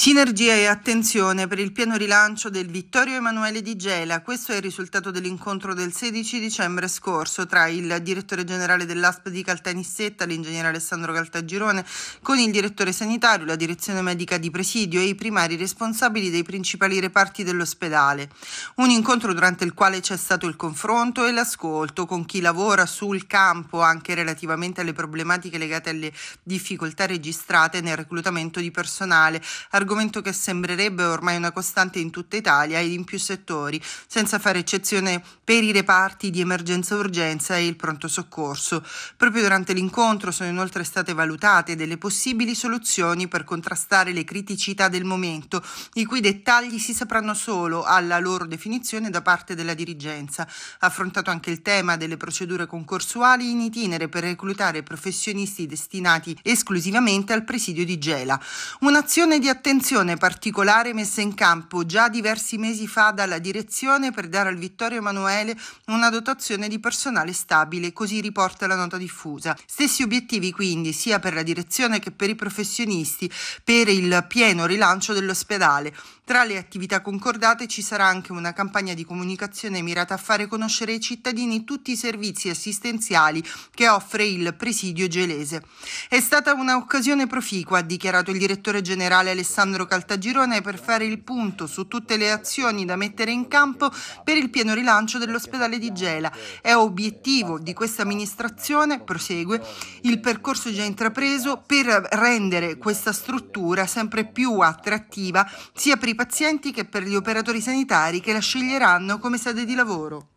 Sinergia e attenzione per il pieno rilancio del Vittorio Emanuele di Gela. Questo è il risultato dell'incontro del 16 dicembre scorso tra il direttore generale dell'ASP di Caltanissetta, l'ingegnere Alessandro Caltagirone, con il direttore sanitario, la direzione medica di presidio e i primari responsabili dei principali reparti dell'ospedale. Un incontro durante il quale c'è stato il confronto e l'ascolto con chi lavora sul campo anche relativamente alle problematiche legate alle difficoltà registrate nel reclutamento di personale. Arg- argomento che sembrerebbe ormai una costante in tutta Italia ed in più settori, senza fare eccezione per i reparti di emergenza-urgenza e il pronto soccorso. Proprio durante l'incontro sono inoltre state valutate delle possibili soluzioni per contrastare le criticità del momento, i cui dettagli si sapranno solo alla loro definizione da parte della dirigenza. Affrontato anche il tema delle procedure concorsuali in itinere per reclutare professionisti destinati esclusivamente al presidio di Gela. Un'azione di attenzione Un'attenzione particolare messa in campo già diversi mesi fa dalla direzione per dare al Vittorio Emanuele una dotazione di personale stabile, così riporta la nota diffusa. Stessi obiettivi quindi sia per la direzione che per i professionisti per il pieno rilancio dell'ospedale. Tra le attività concordate ci sarà anche una campagna di comunicazione mirata a fare conoscere ai cittadini tutti i servizi assistenziali che offre il presidio gelese. È stata un'occasione proficua, ha dichiarato il direttore generale Alessandro Alessandro Caltagirone per fare il punto su tutte le azioni da mettere in campo per il pieno rilancio dell'ospedale di Gela. È obiettivo di questa amministrazione, prosegue, il percorso già intrapreso per rendere questa struttura sempre più attrattiva sia per i pazienti che per gli operatori sanitari che la sceglieranno come sede di lavoro.